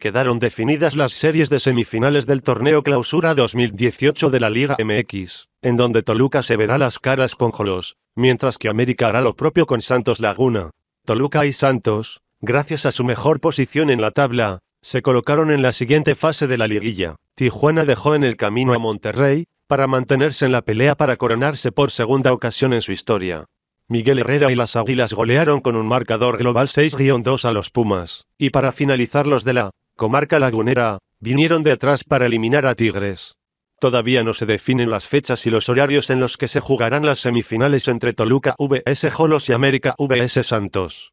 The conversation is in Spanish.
Quedaron definidas las series de semifinales del torneo Clausura 2018 de la Liga MX, en donde Toluca se verá las caras con Jolos, mientras que América hará lo propio con Santos Laguna. Toluca y Santos, gracias a su mejor posición en la tabla, se colocaron en la siguiente fase de la liguilla. Tijuana dejó en el camino a Monterrey, para mantenerse en la pelea para coronarse por segunda ocasión en su historia. Miguel Herrera y las Águilas golearon con un marcador global 6-2 a los Pumas, y para finalizar los de la comarca lagunera, vinieron de atrás para eliminar a Tigres. Todavía no se definen las fechas y los horarios en los que se jugarán las semifinales entre Toluca VS Jolos y América VS Santos.